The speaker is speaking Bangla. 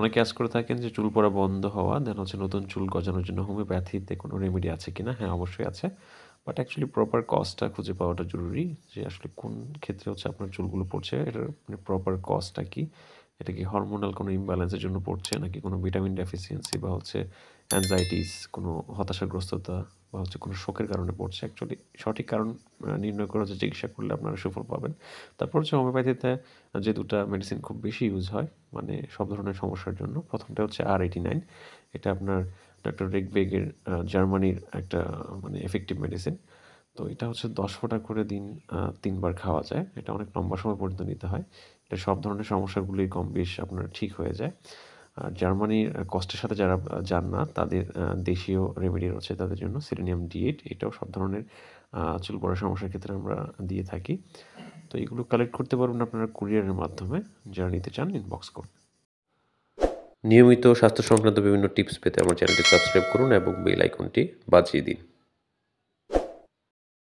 অনেকে আজ করে থাকেন যে চুল পড়া বন্ধ হওয়া দেন হচ্ছে নতুন চুল গজানোর জন্য হোমিওপ্যাথিতে কোনো রেমেডি আছে কিনা হ্যাঁ অবশ্যই আছে বাট অ্যাকচুয়ালি প্রপার কজটা খুঁজে পাওয়াটা জরুরি যে আসলে কোন ক্ষেত্রে হচ্ছে আপনার চুলগুলো পড়ছে এটার প্রপার কজটা কী এটা কি হরমোনাল কোনো ইমব্যালেন্সের জন্য পড়ছে নাকি কোনো ভিটামিন ডেফিসিয়েন্সি বা হচ্ছে অ্যাংজাইটিস কোনো হতাশাগ্রস্ততা বা হচ্ছে কোনো শোকের কারণে পড়ছে অ্যাকচুয়ালি সঠিক কারণ নির্ণয় করে হচ্ছে চিকিৎসা করলে আপনারা সুফল পাবেন তারপর হচ্ছে হোমিওপ্যাথিতে যে দুটা মেডিসিন খুব বেশি ইউজ হয় মানে সব ধরনের সমস্যার জন্য প্রথমটা হচ্ছে আর এইটি নাইন এটা আপনার ডক্টর রেগবেগের জার্মানির একটা মানে এফেক্টিভ মেডিসিন তো এটা হচ্ছে দশ ফোঁটা করে দিন তিনবার খাওয়া যায় এটা অনেক লম্বা সময় পর্যন্ত নিতে হয় এটা সব ধরনের সমস্যাগুলি কম বেশ আপনার ঠিক হয়ে যায় আর জার্মানির কষ্টের সাথে যারা যান না তাদের দেশীয় রেমেডি রয়েছে তাদের জন্য সিলেনিয়াম ডিএড এটাও সব ধরনের চুল পড়ার সমস্যার ক্ষেত্রে আমরা দিয়ে থাকি তো এগুলো কালেক্ট করতে পারবেন আপনারা কুরিয়ারের মাধ্যমে যারা নিতে চান ইনবক্স করুন নিয়মিত স্বাস্থ্য সংক্রান্ত বিভিন্ন টিপস পেতে আমার চ্যানেলটি সাবস্ক্রাইব করুন এবং বেল আইকনটি বাজিয়ে দিন